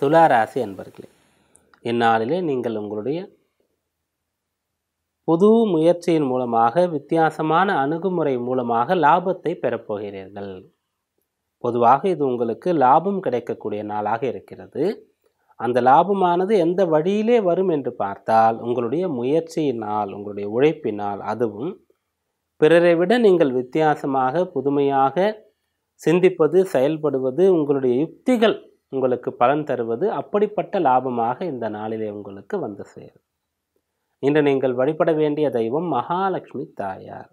துளாராசி அன்பர்களே இந்நாளிலே நீங்கள் உங்களுடைய புது முயற்சியின் மூலமாக வித்தியாசமான அணுகுமுறை மூலமாக லாபத்தை பெறப்போகிறீர்கள் பொதுவாக இது உங்களுக்கு லாபம் கிடைக்கக்கூடிய நாளாக இருக்கிறது அந்த லாபமானது எந்த வழியிலே வரும் என்று பார்த்தால் உங்களுடைய முயற்சியினால் உங்களுடைய உழைப்பினால் அதுவும் பிறரை விட நீங்கள் வித்தியாசமாக புதுமையாக சிந்திப்பது செயல்படுவது உங்களுடைய யுக்திகள் உங்களுக்கு பலன் தருவது அப்படிப்பட்ட லாபமாக இந்த நாளிலே உங்களுக்கு வந்து சேரும் இன்று நீங்கள் வழிபட வேண்டிய தெய்வம் மகாலட்சுமி தாயார்